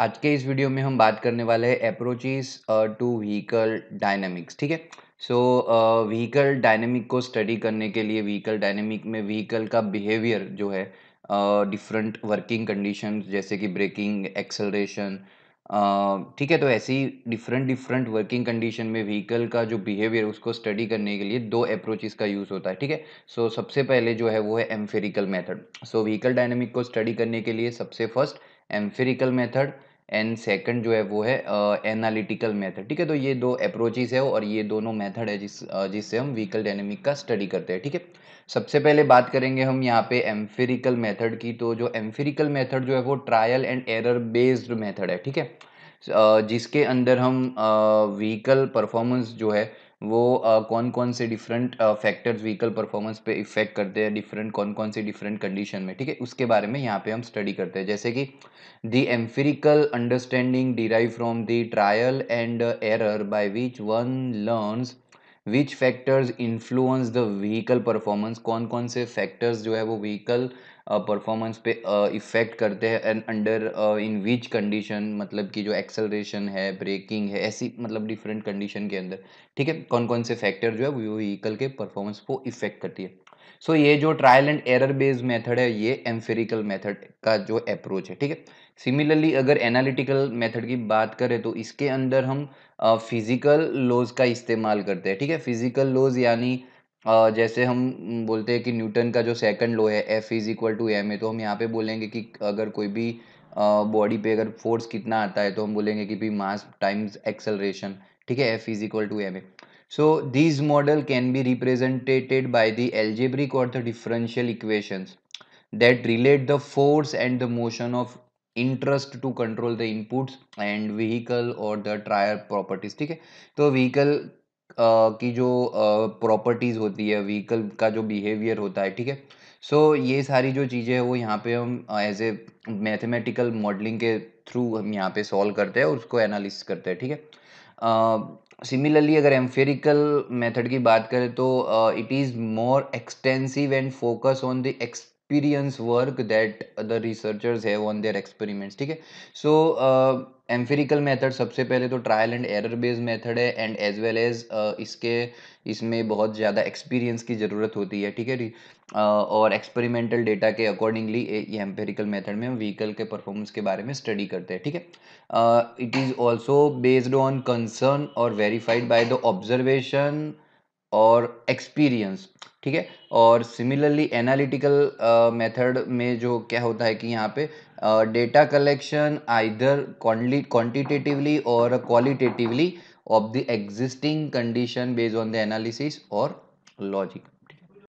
आज के इस वीडियो में हम बात करने वाले हैं अप्रोचेस टू व्हीकल डायनेमिक्स ठीक है सो व्हीकल डायनेमिक को स्टडी करने के लिए व्हीकल डायनेमिक में व्हीकल का बिहेवियर जो है डिफरेंट वर्किंग कंडीशन जैसे कि ब्रेकिंग एक्सलेशन uh, ठीक है तो ऐसी डिफरेंट डिफरेंट वर्किंग कंडीशन में व्हीकल का जो बिहेवियर उसको स्टडी करने के लिए दो अप्रोचेस का यूज़ होता है ठीक है सो सबसे पहले जो है वो है empirical method so vehicle dynamic को स्टडी करने के लिए सबसे first empirical method and second जो है वो है एनालिटिकल uh, मेथड ठीक है तो ये दो अप्रोचेज है और ये दोनों मेथड है जिस uh, जिससे हम व्हीकल डायनेमिक का स्टडी करते हैं ठीक है सबसे पहले बात करेंगे हम यहाँ पे एम्फेरिकल मेथड की तो जो एम्फेरिकल मेथड जो है वो trial and error based method है ठीक है जिसके अंदर हम व्हीकल परफॉर्मेंस जो है वो आ, कौन कौन से डिफरेंट फैक्टर्स व्हीकल परफॉर्मेंस पे इफेक्ट करते हैं डिफरेंट कौन कौन से डिफरेंट कंडीशन में ठीक है उसके बारे में यहाँ पे हम स्टडी करते हैं जैसे कि the empirical understanding derive from the trial and error by which one learns which factors influence the vehicle performance कौन कौन से फैक्टर्स जो है वो व्हीकल परफॉर्मेंस पे इफ़ेक्ट करते हैं and under in which condition मतलब कि जो एक्सेलरेशन है ब्रेकिंग है ऐसी मतलब डिफरेंट कंडीशन के अंदर ठीक है कौन कौन से फैक्टर जो है वो व्हीकल के परफॉर्मेंस को इफ़ेक्ट करती है सो so, ये जो trial and error based method है ये एम्फेरिकल मेथड का जो अप्रोच है ठीक है सिमिलरली अगर एनालिटिकल मेथड की बात करें तो इसके अंदर हम फिज़िकल लॉज का इस्तेमाल करते हैं ठीक है फिज़िकल लॉज यानी जैसे हम बोलते हैं कि न्यूटन का जो सेकंड लॉ है F is equal to M A तो हम यहाँ पे बोलेंगे कि अगर कोई भी बॉडी पे अगर फोर्स कितना आता है तो हम बोलेंगे कि भी मास टाइम्स एक्सेलरेशन ठीक है F is equal to M A so this model can be represented by the algebraic और the differential equations that relate the force and the motion of interest to control the inputs and vehicle और the tyre properties ठीक है तो vehicle की जो properties होती है vehicle का जो बिहेवियर होता है ठीक है सो ये सारी जो चीज़ें हैं वो यहाँ पे हम एज ए मैथमेटिकल मॉडलिंग के थ्रू हम यहाँ पे सॉल्व करते हैं और उसको एनालिस करते हैं ठीक है सिमिलरली अगर एम्फेरिकल मेथड की बात करें तो it is more extensive and focus on the ex experience work that other researchers have on their experiments ठीक है सो एम्फेरिकल मेथड सबसे पहले तो trial and error based method है एंड एज वेल एज इसके इसमें बहुत ज़्यादा एक्सपीरियंस की ज़रूरत होती है ठीक है uh, और एक्सपेरिमेंटल डेटा के अकॉर्डिंगली ये एम्फेरिकल मेथड में हम व्हीकल के परफॉर्मेंस के बारे में स्टडी करते हैं ठीक है it is also based on concern और वेरीफाइड बाय द ऑब्जर्वेशन और एक्सपीरियंस ठीक है और सिमिलरली एनालिटिकल मेथड में जो क्या होता है कि यहाँ पे डेटा कलेक्शन आइदर क्वांटिटेटिवली और qualitatively of the existing condition based on the analysis और लॉजिक